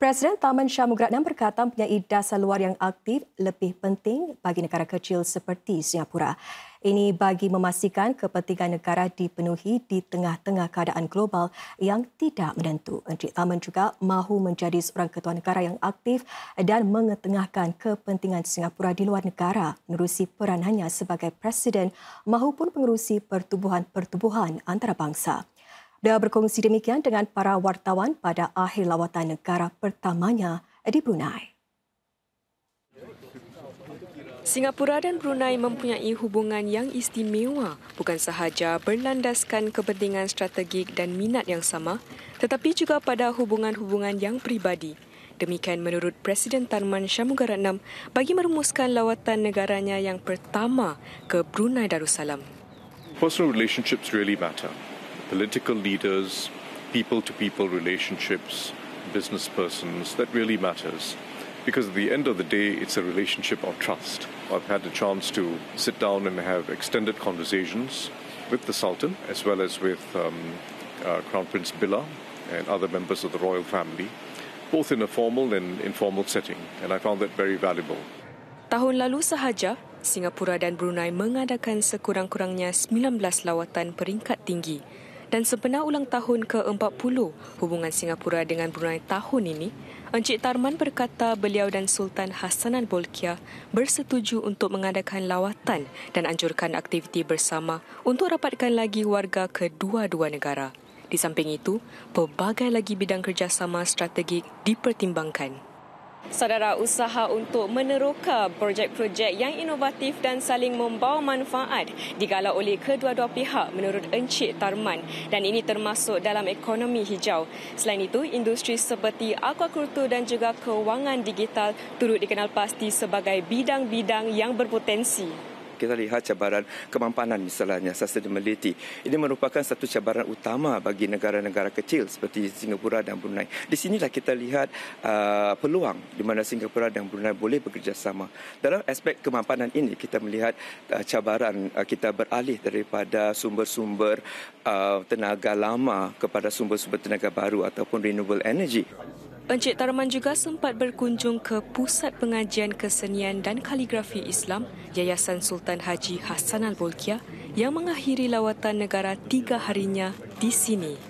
Presiden Taman Syamugratnam berkata mempunyai dasar luar yang aktif lebih penting bagi negara kecil seperti Singapura. Ini bagi memastikan kepentingan negara dipenuhi di tengah-tengah keadaan global yang tidak menentu. Encik Taman juga mahu menjadi seorang ketua negara yang aktif dan mengetengahkan kepentingan Singapura di luar negara menerusi peranannya sebagai presiden mahupun pengurusi pertubuhan-pertubuhan antarabangsa. Beliau berkongsi demikian dengan para wartawan pada akhir lawatan negara pertamanya di Brunei. Singapura dan Brunei mempunyai hubungan yang istimewa bukan sahaja berlandaskan kepentingan strategik dan minat yang sama tetapi juga pada hubungan-hubungan yang pribadi. Demikian menurut Presiden Tanman Shamugaratnam bagi merumuskan lawatan negaranya yang pertama ke Brunei Darussalam. Personal relationships really matter. political leaders, people to people relationships, business persons, that really matters. Because at the end of the day, it's a relationship of trust. I've had the chance to sit down and have extended conversations with the Sultan, as well as with um, uh, Crown Prince Billa and other members of the royal family, both in a formal and informal setting, and I found that very valuable. Tahun lalu sahaja, Singapura dan Brunei mengadakan sekurang-kurangnya 19 lawatan peringkat tinggi Dan sebenar ulang tahun ke-40 hubungan Singapura dengan Brunei tahun ini, Encik Tarman berkata beliau dan Sultan Hassanan Bolkiah bersetuju untuk mengadakan lawatan dan anjurkan aktiviti bersama untuk rapatkan lagi warga kedua-dua negara. Di samping itu, pelbagai lagi bidang kerjasama strategik dipertimbangkan. Saudara usaha untuk meneroka projek-projek yang inovatif dan saling membawa manfaat digalak oleh kedua-dua pihak menurut Encik Tarman dan ini termasuk dalam ekonomi hijau. Selain itu, industri seperti aquaculture dan juga kewangan digital turut dikenal pasti sebagai bidang-bidang yang berpotensi kita lihat cabaran kemampanan misalnya sustainability ini merupakan satu cabaran utama bagi negara-negara kecil seperti Singapura dan Brunei di sinilah kita lihat uh, peluang di mana Singapura dan Brunei boleh bekerjasama dalam aspek kemampanan ini kita melihat uh, cabaran uh, kita beralih daripada sumber-sumber uh, tenaga lama kepada sumber-sumber tenaga baru ataupun renewable energy Encik Tarman juga sempat berkunjung ke Pusat Pengajian Kesenian dan Kaligrafi Islam Yayasan Sultan Haji Hassan Al-Bolkiah yang mengakhiri lawatan negara tiga harinya di sini.